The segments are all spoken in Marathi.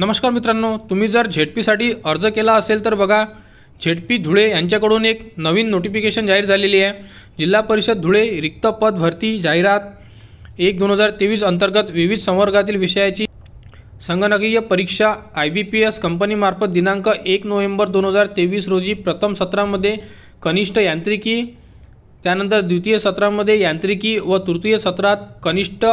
नमस्कार मित्रांनो तुम्ही जर झेडपीसाठी अर्ज केला असेल तर बघा झेडपी धुळे यांच्याकडून एक नवीन नोटिफिकेशन जाहीर झालेली आहे जिल्हा परिषद धुळे रिक्त पद भरती जाहिरात एक दोन हजार तेवीस अंतर्गत विविध संवर्गातील विषयाची संगणकीय परीक्षा आय बी पी एस कंपनीमार्फत दिनांक एक नोव्हेंबर दोन हजार तेवीस रोजी प्रथम सत्रामध्ये कनिष्ठ यांत्रिकी त्यानंतर द्वितीय सत्रामध्ये यांत्रिकी व तृतीय सत्रात कनिष्ठ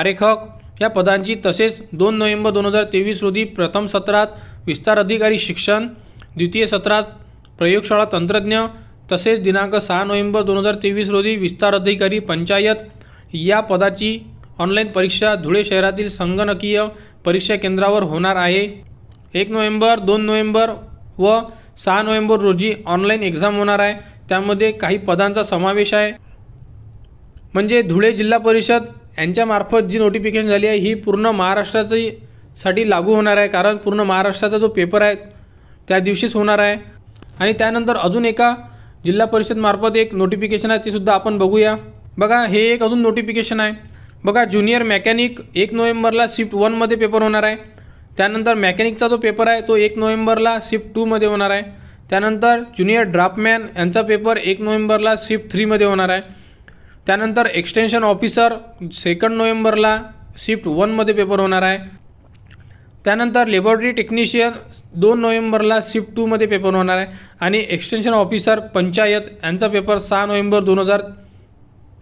आरेखक या पदांची तसेच दोन नोव्हेंबर दोन हजार तेवीस रोजी प्रथम सत्रात विस्तार अधिकारी शिक्षण द्वितीय सत्रात प्रयोगशाळा तंत्रज्ञ तसेच दिनांक सहा नोव्हेंबर दोन हजार तेवीस रोजी विस्तार अधिकारी पंचायत या पदाची ऑनलाईन परीक्षा धुळे शहरातील संगणकीय परीक्षा केंद्रावर होणार आहे एक नोव्हेंबर दोन नोव्हेंबर व सहा नोव्हेंबर रोजी ऑनलाईन एक्झाम होणार आहे त्यामध्ये काही पदांचा समावेश आहे म्हणजे धुळे जिल्हा परिषद यांच्यामार्फत जी नोटिफिकेशन झाली आहे ही पूर्ण महाराष्ट्राची साठी लागू होणार आहे कारण पूर्ण महाराष्ट्राचा जो पेपर आहे त्या दिवशीच होणार आहे आणि त्यानंतर अजून एका जिल्हा परिषदमार्फत एक नोटिफिकेशन आहे तीसुद्धा आपण बघूया बघा हे एक अजून नोटिफिकेशन आहे बघा ज्युनियर मेकॅनिक एक नोव्हेंबरला शिफ्ट वनमध्ये पेपर होणार आहे त्यानंतर मेकॅनिकचा जो पेपर आहे तो एक नोव्हेंबरला शिफ्ट टूमध्ये होणार आहे त्यानंतर ज्युनियर ड्राफ्टमॅन यांचा पेपर एक नोव्हेंबरला शिफ्ट थ्रीमध्ये होणार आहे त्यानंतर एक्सटेन्शन ऑफिसर सेकंड नोव्हेंबरला शिफ्ट वनमध्ये पेपर होणार आहे त्यानंतर लेबोरेटरी टेक्निशियन दोन नोव्हेंबरला शिफ्ट टूमध्ये पेपर होणार आहे आणि एक्सटेन्शन ऑफिसर पंचायत यांचा पेपर सहा नोव्हेंबर दोन हजार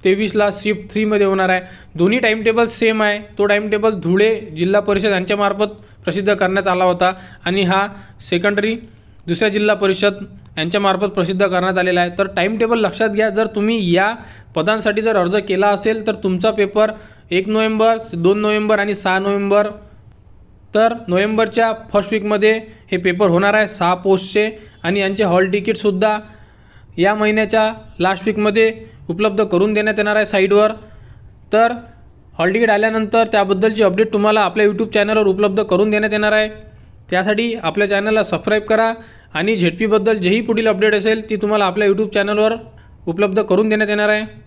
तेवीसला शिफ्ट थ्रीमध्ये होणार आहे दोन्ही टाईमटेबल सेम आहे तो टाईमटेबल धुळे जिल्हा परिषद यांच्यामार्फत प्रसिद्ध करण्यात आला होता आणि हा सेकंडरी दुसऱ्या जिल्हा परिषद यांच्यामार्फत प्रसिद्ध करण्यात आलेला आहे तर टाईम टेबल लक्षात घ्या जर तुम्ही या पदांसाठी जर अर्ज केला असेल तर तुमचा पेपर एक नोव्हेंबर दोन नोव्हेंबर आणि सहा नोव्हेंबर तर नोव्हेंबरच्या फर्स्ट वीकमध्ये हे पेपर होणार आहे सहा पोस्टचे आणि यांचे हॉल तिकीटसुद्धा या महिन्याच्या लास्ट वीकमध्ये उपलब्ध करून देण्यात येणार आहे साईडवर तर हॉल तिकीट आल्यानंतर त्याबद्दलची अपडेट तुम्हाला आपल्या यूट्यूब चॅनलवर उपलब्ध करून देण्यात येणार आहे त्यासाठी आपल्या चॅनलला सबस्क्राईब करा आणि झेडपीबद्दल जेही पुढील अपडेट असेल ती तुम्हाला आपल्या यूट्यूब चॅनलवर उपलब्ध करून देण्यात येणार आहे